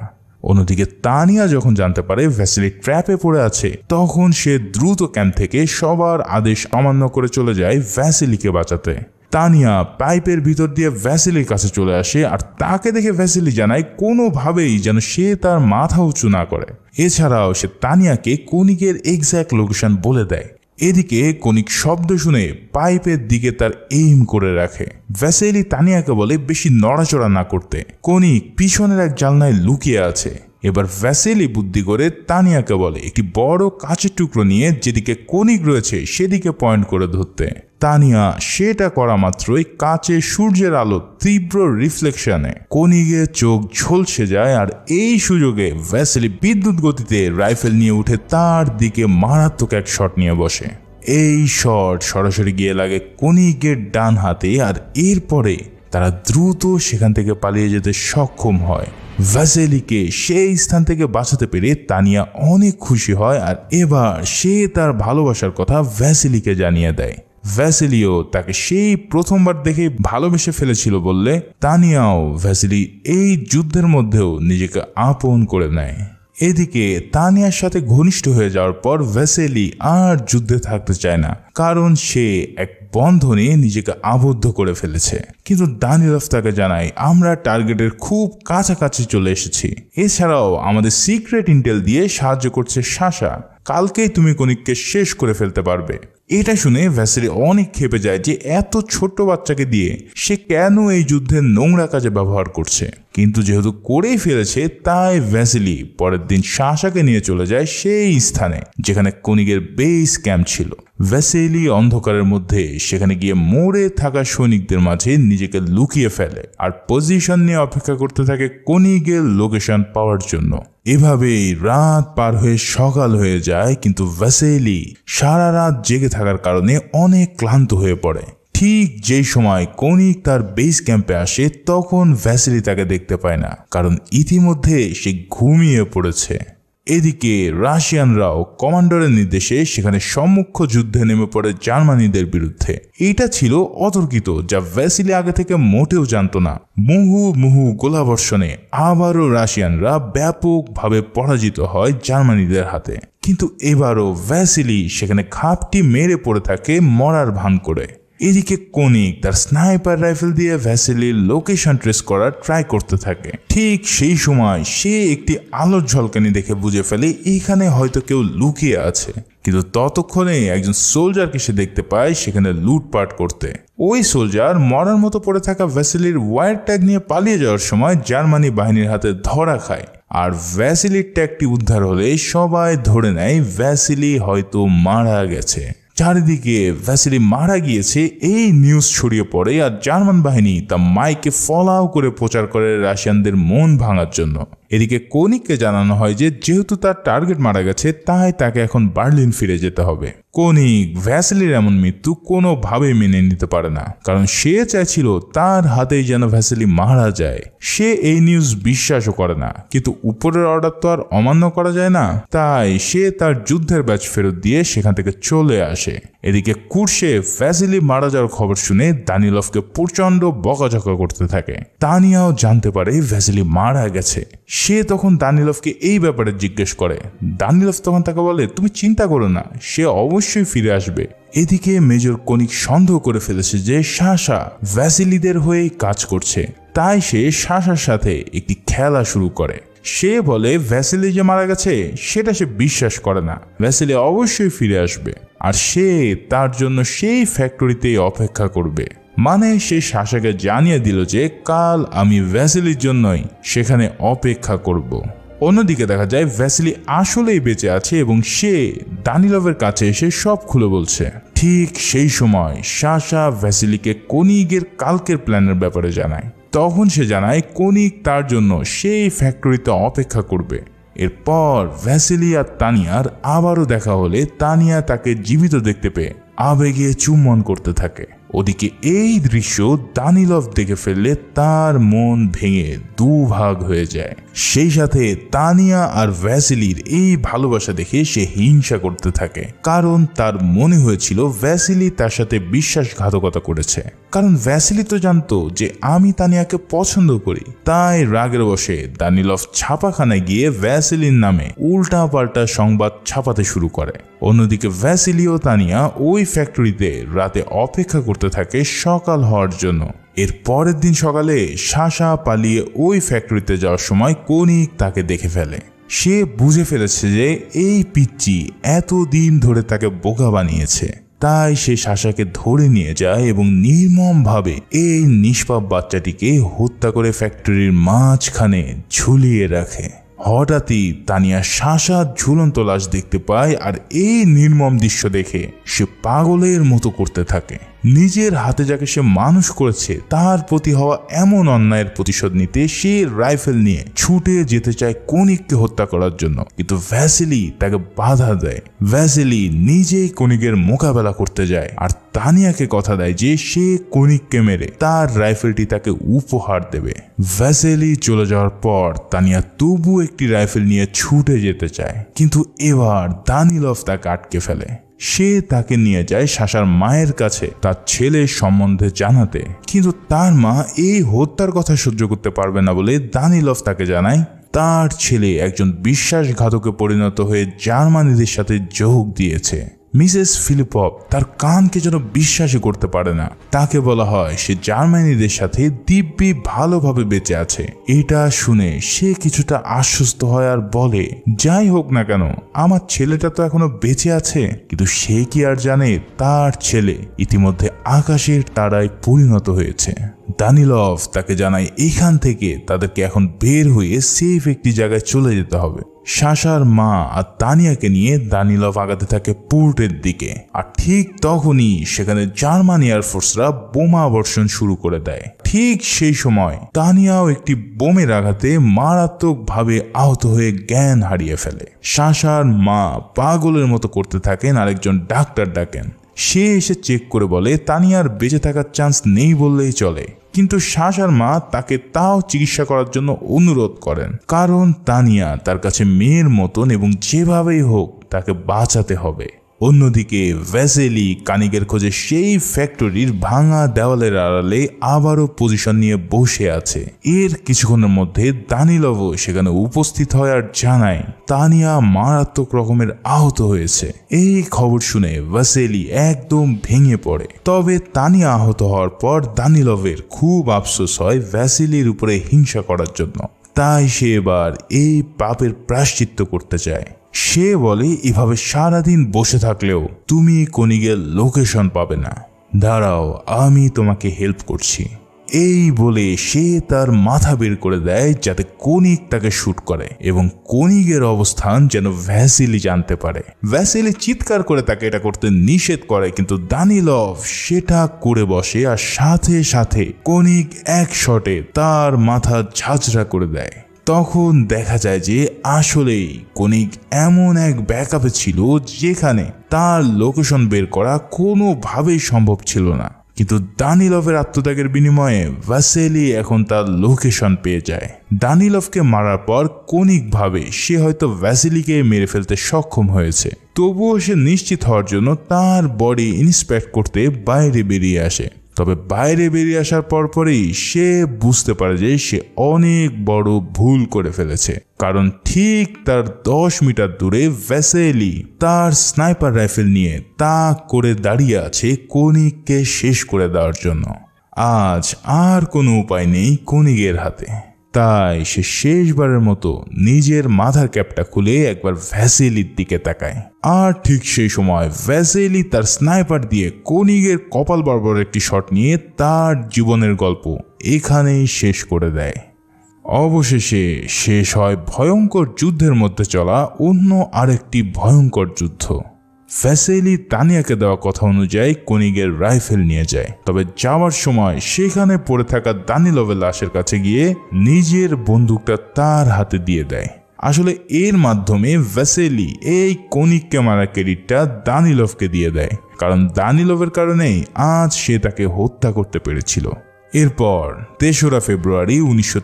অন্যদিকে তানিয়া যখন জানতে পারে ভ্যাসেলি ট্র্যাপে পড়ে আছে তখন সে দ্রুত ক্যাম্প থেকে সবার আদেশ অমান্য করে চলে যায় ভ্যাসেলিকে বাঁচাতে তানিয়া পাইপের ভিতর দিয়ে ভ্যাসিলির কাছে চলে আসে আর তাকে দেখে ভ্যাসিলি জানায় কোনোভাবেই যেন সে তার মাথা উঁচু না করে এছাড়াও সে তানিয়াকে কণিকের এক্স্যাক্ট লোকেশন বলে দেয় এদিকে কণিক শব্দ শুনে পাইপের দিকে তার এইম করে রাখে ভ্যাসেলি তানিয়াকে বলে বেশি নড়াচড়া না করতে কণিক পিছনের এক জালনায় লুকিয়ে আছে এবার ভ্যাসেলি বুদ্ধি করে তানিয়াকে বলে একটি বড় কাঁচের টুকরো নিয়ে যেদিকে কণিক রয়েছে সেদিকে পয়েন্ট করে ধরতে তানিয়া সেটা করা মাত্রই কাঁচে সূর্যের আলো তীব্র রিফ্লেকশনে কনিগে চোখ ঝলসে যায় আর এই সুযোগে ভ্যাসেলি বিদ্যুৎ গতিতে রাইফেল নিয়ে উঠে তার দিকে মারাত্মক এক শট নিয়ে বসে এই শট সরাসরি গিয়ে লাগে কনিকের ডান হাতে আর এরপরে তারা দ্রুত সেখান থেকে পালিয়ে যেতে সক্ষম হয় ভ্যাসেলিকে সেই স্থান থেকে বাঁচাতে পেরে তানিয়া অনেক খুশি হয় আর এবার সে তার ভালোবাসার কথা ভ্যাসেলিকে জানিয়ে দেয় ভ্যাসিলিও তাকে সেই প্রথমবার দেখে ভালোবেসে ফেলেছিল বললে তানিয়াও ভ্যাসিলি এই যুদ্ধের মধ্যেও নিজেকে আপন করে নেয় এদিকে তানিয়ার সাথে ঘনিষ্ঠ হয়ে যাওয়ার পর ভেসেলি আর যুদ্ধে থাকতে চায় না কারণ সে এক বন্ধনে নিজেকে আবদ্ধ করে ফেলেছে কিন্তু দানিলফ তাকে জানায় আমরা টার্গেটের খুব কাছাকাছি চলে এসেছি এছাড়াও আমাদের সিক্রেট ইন্টেল দিয়ে সাহায্য করছে শাসা কালকেই তুমি কনিককে শেষ করে ফেলতে পারবে এটা শুনে ভ্যাসেলি অনেক ক্ষেপে যায় যে এত ছোট বাচ্চাকে দিয়ে সে কেন এই যুদ্ধের নোংরা কাজে ব্যবহার করছে কিন্তু যেহেতু করেই ফেলেছে তাই ভ্যাসেলি পরের দিন শাসাকে নিয়ে চলে যায় সেই স্থানে যেখানে কনিকের বেস ক্যাম্প ছিল ভ্যাসেলি অন্ধকারের মধ্যে সেখানে গিয়ে মরে থাকা সৈনিকদের মাঝে নিজেকে লুকিয়ে ফেলে আর পজিশন নিয়ে অপেক্ষা করতে থাকে কনিকের লোকেশন পাওয়ার জন্য এভাবেই রাত পার হয়ে সকাল হয়ে যায় কিন্তু ভ্যাসেলি সারা রাত জেগে থাকার কারণে অনেক ক্লান্ত হয়ে পড়ে ঠিক যেই সময় কৌনিক তার বেস ক্যাম্পে আসে তখন ভ্যাসেলি তাকে দেখতে পায় না কারণ ইতিমধ্যে সে ঘুমিয়ে পড়েছে এদিকে রাশিয়ানরাও কমান্ডারের নির্দেশে সেখানে সম্মুখ যুদ্ধে নেমে পড়ে জার্মানিদের বিরুদ্ধে এটা ছিল অতর্কিত যা ভ্যাসিলি আগে থেকে মোটেও জানত না মুহু মুহু গোলাবর্ষণে আবারও রাশিয়ানরা ব্যাপকভাবে পরাজিত হয় জার্মানিদের হাতে কিন্তু এবারও ভ্যাসিলি সেখানে খাপটি মেরে পড়ে থাকে মরার ভান করে এদিকে কনিক তার স্নাইপার রাইফেল দিয়ে ভ্যাসেলির লোকেশন ট্রেস করার ট্রাই করতে থাকে ঠিক সেই সময় সে একটি আলোর ঝলকানি দেখে বুঝে ফেলে এখানে হয়তো কেউ লুকিয়ে আছে কিন্তু ততক্ষণে একজন সোলজারকে সে দেখতে পায় সেখানে লুটপাট করতে ওই সোলজার মরার মতো পড়ে থাকা ভ্যাসেলির ওয়ার ট্যাগ নিয়ে পালিয়ে যাওয়ার সময় জার্মানি বাহিনীর হাতে ধরা খায় আর ভ্যাসিলির ট্যাগটি উদ্ধার হলে সবাই ধরে নেয় ভ্যাসিলি হয়তো মারা গেছে চারিদিকে ভ্যাসিলি মারা গিয়েছে এই নিউজ ছড়িয়ে পড়ে আর জার্মান বাহিনী তা মাইকে ফলাও করে প্রচার করে রাশিয়ানদের মন ভাঙার জন্য এদিকে কৌনিককে জানানো হয় যে যেহেতু তার টার্গেট মারা গেছে তাই তাকে এখন বার্লিন ফিরে যেতে হবে কৌনিক ভ্যাসেলির এমন মৃত্যু কোনোভাবে মেনে নিতে পারে না কারণ সে চাইছিল তার হাতেই যেন ভ্যাসেলি মারা যায় সে এই নিউজ বিশ্বাসও করে না কিন্তু উপরের অর্ডার তো আর অমান্য করা যায় না তাই সে তার যুদ্ধের ব্যাচ ফেরত দিয়ে সেখান থেকে চলে আসে এদিকে কুর্সে ভ্যাসেলি মারা যাওয়ার খবর শুনে দানিলভকে প্রচণ্ড বকাঝকা করতে থাকে তানিয়াও জানতে পারে ভ্যাসেলি মারা গেছে সে তখন দানিলভকে এই ব্যাপারে জিজ্ঞেস করে দানিলভ তখন তাকে বলে তুমি চিন্তা করো না সে অবশ্যই ফিরে আসবে এদিকে মেজর কনিক সন্দেহ করে ফেলেছে যে শাসা ভ্যাসিলিদের হয়ে কাজ করছে তাই সে শাসার সাথে একটি খেলা শুরু করে সে বলে ভ্যাসিলি যে মারা গেছে সেটা সে বিশ্বাস করে না ভ্যাসিলি অবশ্যই ফিরে আসবে আর সে তার জন্য সেই ফ্যাক্টরিতেই অপেক্ষা করবে মানে সে শাসাকে জানিয়ে দিল যে কাল আমি ভ্যাসেলির জন্যই সেখানে অপেক্ষা করব অন্যদিকে দেখা যায় ভ্যাসেলি আসলেই বেঁচে আছে এবং সে দানিলভের কাছে এসে সব খুলে বলছে ঠিক সেই সময় শাসা ভ্যাসেলিকে কনিগের কালকের প্ল্যানের ব্যাপারে জানায় তখন সে জানায় কনিক তার জন্য সেই ফ্যাক্টরিতে অপেক্ষা করবে এরপর ভ্যাসেলি আর তানিয়ার আবারও দেখা হলে তানিয়া তাকে জীবিত দেখতে পেয়ে আবেগে চুম্বন করতে থাকে ওদিকে এই দৃশ্য দানিলভ দেখে ফেললে তার মন ভেঙে দুভাগ হয়ে যায় সেই সাথে তানিয়া আর ভ্যাসিলির এই ভালোবাসা দেখে সে হিংসা করতে থাকে কারণ তার মনে হয়েছিল ভ্যাসিলি তার সাথে বিশ্বাসঘাতকতা করেছে কারণ ভ্যাসিলি তো জানতো যে আমি তানিয়াকে পছন্দ করি তাই রাগের বসে দানিলভ ছাপাখানায় গিয়ে ভ্যাসিলির নামে উল্টা পাল্টা সংবাদ ছাপাতে শুরু করে অন্যদিকে ভ্যাসিলিও তানিয়া ওই ফ্যাক্টরিতে রাতে অপেক্ষা করতে থাকে সকাল হওয়ার জন্য এর পরের দিন সকালে শাসা পালিয়ে ওই ফ্যাক্টরিতে যাওয়ার সময় কনিক তাকে দেখে ফেলে সে বুঝে ফেলেছে যে এই পিচ্চি এতদিন ধরে তাকে বোকা বানিয়েছে তাই সে শাসাকে ধরে নিয়ে যায় এবং নির্মমভাবে এই নিষ্পাপ বাচ্চাটিকে হত্যা করে ফ্যাক্টরির মাঝখানে ঝুলিয়ে রাখে হঠাৎই তানিয়া শাঁসা ঝুলন্ত লাশ দেখতে পায় আর এই নির্মম দৃশ্য দেখে সে পাগলের মতো করতে থাকে নিজের হাতে যাকে সে মানুষ করেছে তার প্রতি হওয়া এমন অন্যায়ের প্রতিশোধ নিতে সে রাইফেল নিয়ে ছুটে যেতে চায় কণিককে হত্যা করার জন্য কিন্তু ভ্যাসেলি তাকে বাধা দেয় ভ্যাসেলি নিজেই কণিকের মোকাবেলা করতে যায় আর তানিয়াকে কথা দেয় যে সে কণিককে মেরে তার রাইফেলটি তাকে উপহার দেবে ভ্যাসেলি চলে যাওয়ার পর তানিয়া তবু একটি রাইফেল নিয়ে ছুটে যেতে চায় কিন্তু এবার দানিলভ তাকে আটকে ফেলে সে তাকে নিয়ে যায় শাশার মায়ের কাছে তার ছেলের সম্বন্ধে জানাতে কিন্তু তার মা এই হত্যার কথা সহ্য করতে পারবে না বলে দানিলভ তাকে জানায় তার ছেলে একজন বিশ্বাসঘাতকে পরিণত হয়ে জার্মানিদের সাথে যোগ দিয়েছে মিসেস ফিলিপপ তার কানকে যেন বিশ্বাসই করতে পারে না তাকে বলা হয় সে জার্মানিদের সাথে দিব্যি ভালোভাবে বেঁচে আছে এটা শুনে সে কিছুটা আশ্বস্ত হয় আর বলে যাই হোক না কেন আমার ছেলেটা তো এখনো বেঁচে আছে কিন্তু সে কি আর জানে তার ছেলে ইতিমধ্যে আকাশের তারায় পরিণত হয়েছে দানিলভ তাকে জানায় এখান থেকে তাদেরকে এখন বের হয়ে সেফ একটি জায়গায় চলে যেতে হবে সাশার মা আর তানিয়াকে নিয়ে দানিলভ আগাতে থাকে পোর্টের দিকে আর ঠিক তখনই সেখানে জার্মান এয়ারফোর্সরা বোমা বর্ষণ শুরু করে দেয় ঠিক সেই সময় তানিয়াও একটি বোমের আঘাতে মারাত্মকভাবে আহত হয়ে জ্ঞান হারিয়ে ফেলে সাশার মা পাগলের মতো করতে থাকেন আরেকজন ডাক্তার ডাকেন সে এসে চেক করে বলে তানিয়ার বেঁচে থাকার চান্স নেই বললেই চলে কিন্তু আর মা তাকে তাও চিকিৎসা করার জন্য অনুরোধ করেন কারণ তানিয়া তার কাছে মেয়ের মতন এবং যেভাবেই হোক তাকে বাঁচাতে হবে অন্যদিকে ভ্যাসেলি কানিকের খোঁজে সেই ফ্যাক্টরির ভাঙা দেওয়ালের আড়ালে আবারও পজিশন নিয়ে বসে আছে এর কিছুক্ষণের মধ্যে দানিলভ সেখানে উপস্থিত হয় আর জানায় তানিয়া মারাত্মক রকমের আহত হয়েছে এই খবর শুনে ভ্যাসেলি একদম ভেঙে পড়ে তবে তানিয়া আহত হওয়ার পর দানিলভের খুব আফসোস হয় ভ্যাসেলির উপরে হিংসা করার জন্য তাই সে এবার এই পাপের প্রাশ্চিত্য করতে চায় সে বলে এভাবে সারাদিন বসে থাকলেও তুমি কনিগের লোকেশন পাবে না দাঁড়াও আমি তোমাকে হেল্প করছি এই বলে সে তার মাথা বের করে দেয় যাতে কনিক তাকে শ্যুট করে এবং কনিকের অবস্থান যেন ভ্যাসিলি জানতে পারে ভ্যাসিলি চিৎকার করে তাকে এটা করতে নিষেধ করে কিন্তু দানিলভ সেটা করে বসে আর সাথে সাথে কনিক এক শটে তার মাথা ঝাঁঝরা করে দেয় তখন দেখা যায় যে আসলেই কনিক এমন এক ব্যাকআপে ছিল যেখানে তার লোকেশন বের করা কোনোভাবেই সম্ভব ছিল না কিন্তু দানিলভের আত্মত্যাগের বিনিময়ে ভাসেলি এখন তার লোকেশন পেয়ে যায় দানিলভকে মারার পর কণিকভাবে সে হয়তো ভ্যাসেলিকে মেরে ফেলতে সক্ষম হয়েছে তবুও সে নিশ্চিত হওয়ার জন্য তার বডি ইন্সপেক্ট করতে বাইরে বেরিয়ে আসে তবে বাইরে বেরিয়ে আসার পরপরেই সে বুঝতে পারে যে সে অনেক বড় ভুল করে ফেলেছে কারণ ঠিক তার দশ মিটার দূরে ভ্যাসেলি তার স্নাইপার রাইফেল নিয়ে তা করে দাঁড়িয়ে আছে কণিককে শেষ করে দেওয়ার জন্য আজ আর কোনো উপায় নেই কণিকের হাতে তাই সে শেষবারের মতো নিজের মাথার ক্যাপটা খুলে একবার ভ্যাসেলির দিকে তাকায় আর ঠিক সেই সময় ভ্যাসেলি তার স্নাইপার দিয়ে কনিগের কপাল বরাবর একটি শট নিয়ে তার জীবনের গল্প এখানেই শেষ করে দেয় অবশেষে শেষ হয় ভয়ঙ্কর যুদ্ধের মধ্যে চলা অন্য আরেকটি ভয়ঙ্কর যুদ্ধ ফ্যাসেলি তানিয়াকে দেওয়া কথা অনুযায়ী কনিগের রাইফেল নিয়ে যায় তবে যাওয়ার সময় সেখানে পড়ে থাকা দানিলভের লাশের কাছে গিয়ে নিজের বন্দুকটা তার হাতে দিয়ে দেয় আসলে এর মাধ্যমে ভ্যাসেলি এই কনিককে মারা ক্রেডিটটা দানিলভকে দিয়ে দেয় কারণ দানিলভের কারণেই আজ সে তাকে হত্যা করতে পেরেছিল এরপর তেসরা ফেব্রুয়ারি উনিশশো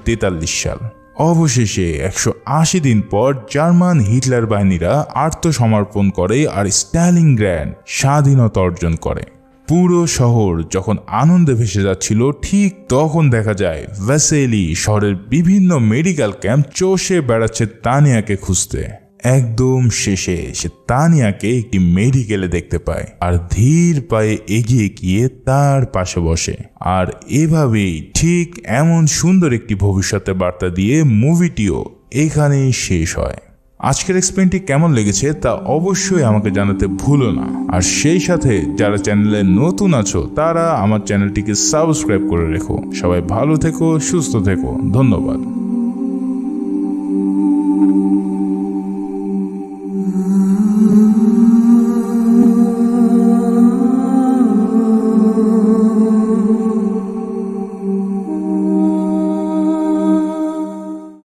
সাল অবশেষে একশো আশি দিন পর জার্মান হিটলার বাহিনীরা আত্মসমর্পণ করে আর গ্র্যান্ড স্বাধীনতা অর্জন করে পুরো শহর যখন আনন্দে ভেসে যাচ্ছিল ঠিক তখন দেখা যায় ভ্যাসেলি শহরের বিভিন্ন মেডিকেল ক্যাম্প চষে বেড়াচ্ছে তানিয়াকে খুঁজতে একদম শেষে সে তানিয়াকে একটি মেডিকেলে দেখতে পায় আর ধীর পায়ে এগিয়ে গিয়ে তার পাশে বসে আর এভাবেই ঠিক এমন সুন্দর একটি ভবিষ্যতে বার্তা দিয়ে মুভিটিও এখানেই শেষ হয় আজকের এক্সপ্লেনটি কেমন লেগেছে তা অবশ্যই আমাকে জানাতে ভুলো না আর সেই সাথে যারা চ্যানেলে নতুন আছো তারা আমার চ্যানেলটিকে সাবস্ক্রাইব করে রেখো সবাই ভালো থেকো সুস্থ থেকো ধন্যবাদ